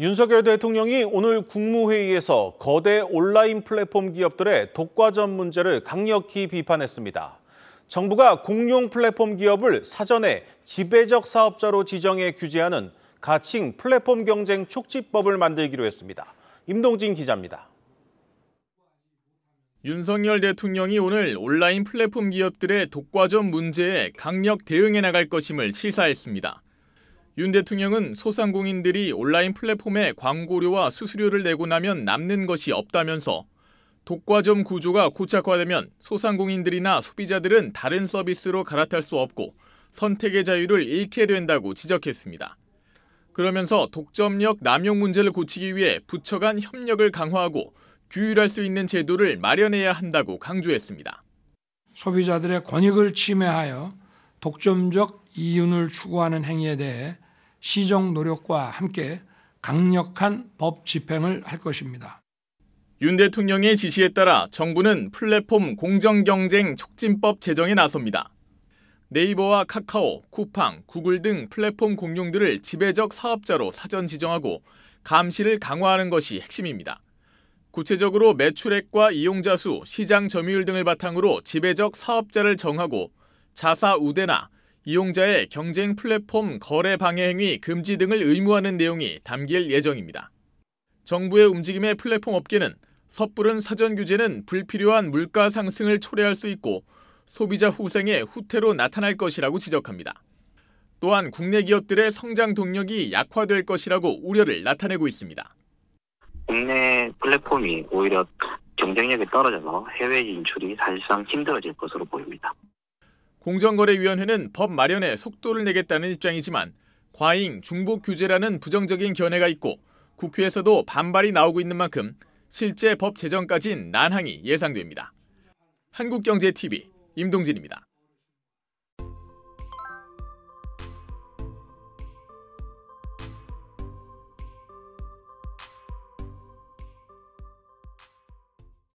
윤석열 대통령이 오늘 국무회의에서 거대 온라인 플랫폼 기업들의 독과점 문제를 강력히 비판했습니다. 정부가 공룡 플랫폼 기업을 사전에 지배적 사업자로 지정해 규제하는 가칭 플랫폼 경쟁 촉지법을 만들기로 했습니다. 임동진 기자입니다. 윤석열 대통령이 오늘 온라인 플랫폼 기업들의 독과점 문제에 강력 대응해 나갈 것임을 시사했습니다. 윤 대통령은 소상공인들이 온라인 플랫폼에 광고료와 수수료를 내고 나면 남는 것이 없다면서 독과점 구조가 고착화되면 소상공인들이나 소비자들은 다른 서비스로 갈아탈 수 없고 선택의 자유를 잃게 된다고 지적했습니다. 그러면서 독점력 남용 문제를 고치기 위해 부처 간 협력을 강화하고 규율할 수 있는 제도를 마련해야 한다고 강조했습니다. 소비자들의 권익을 침해하여 독점적 이윤을 추구하는 행위에 대해 시정 노력과 함께 강력한 법 집행을 할 것입니다. 윤 대통령의 지시에 따라 정부는 플랫폼 공정경쟁 촉진법 제정에 나섭니다. 네이버와 카카오, 쿠팡, 구글 등 플랫폼 공룡들을 지배적 사업자로 사전 지정하고 감시를 강화하는 것이 핵심입니다. 구체적으로 매출액과 이용자 수, 시장 점유율 등을 바탕으로 지배적 사업자를 정하고 자사 우대나 이용자의 경쟁 플랫폼 거래 방해 행위 금지 등을 의무화하는 내용이 담길 예정입니다. 정부의 움직임에 플랫폼 업계는 섣부른 사전 규제는 불필요한 물가 상승을 초래할 수 있고 소비자 후생의 후퇴로 나타날 것이라고 지적합니다. 또한 국내 기업들의 성장 동력이 약화될 것이라고 우려를 나타내고 있습니다. 국내 플랫폼이 오히려 경쟁력이 떨어져서 해외 진출이 사실상 힘들어질 것으로 보입니다. 공정거래위원회는 법 마련에 속도를 내겠다는 입장이지만 과잉 중복 규제라는 부정적인 견해가 있고 국회에서도 반발이 나오고 있는 만큼 실제 법 제정까진 난항이 예상됩니다. 한국경제TV 임동진입니다.